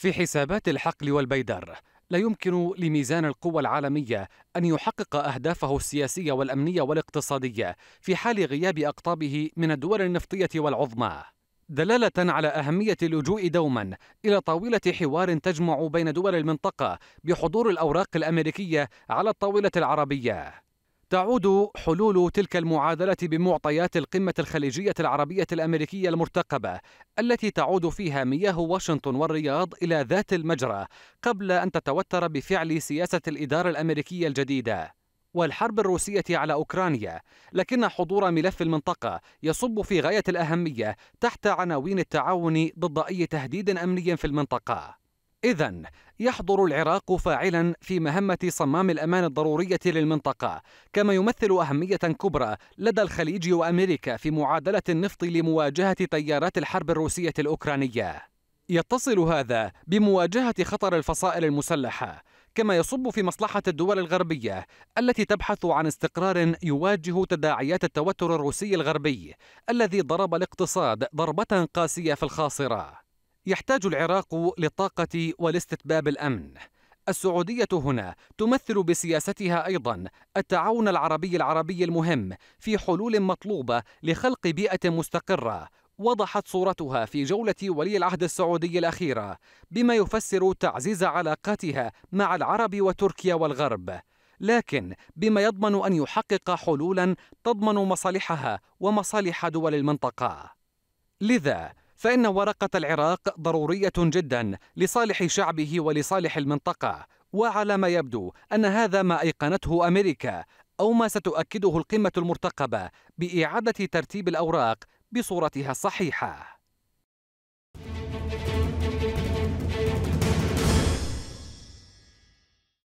في حسابات الحقل والبيدار لا يمكن لميزان القوى العالمية أن يحقق أهدافه السياسية والأمنية والاقتصادية في حال غياب أقطابه من الدول النفطية والعظمى دلالة على أهمية اللجوء دوما إلى طاولة حوار تجمع بين دول المنطقة بحضور الأوراق الأمريكية على الطاولة العربية تعود حلول تلك المعادلة بمعطيات القمة الخليجية العربية الأمريكية المرتقبة التي تعود فيها مياه واشنطن والرياض إلى ذات المجرى قبل أن تتوتر بفعل سياسة الإدارة الأمريكية الجديدة والحرب الروسية على أوكرانيا لكن حضور ملف المنطقة يصب في غاية الأهمية تحت عناوين التعاون ضد أي تهديد أمني في المنطقة إذا يحضر العراق فاعلا في مهمة صمام الأمان الضرورية للمنطقة كما يمثل أهمية كبرى لدى الخليج وأمريكا في معادلة النفط لمواجهة تيارات الحرب الروسية الأوكرانية يتصل هذا بمواجهة خطر الفصائل المسلحة كما يصب في مصلحة الدول الغربية التي تبحث عن استقرار يواجه تداعيات التوتر الروسي الغربي الذي ضرب الاقتصاد ضربة قاسية في الخاصرة يحتاج العراق للطاقة ولاستتباب الأمن. السعودية هنا تمثل بسياستها أيضا التعاون العربي العربي المهم في حلول مطلوبة لخلق بيئة مستقرة وضحت صورتها في جولة ولي العهد السعودي الأخيرة بما يفسر تعزيز علاقاتها مع العرب وتركيا والغرب لكن بما يضمن أن يحقق حلولا تضمن مصالحها ومصالح دول المنطقة لذا فإن ورقة العراق ضرورية جدا لصالح شعبه ولصالح المنطقة وعلى ما يبدو أن هذا ما أيقنته أمريكا أو ما ستؤكده القمة المرتقبة بإعادة ترتيب الأوراق بصورتها الصحيحة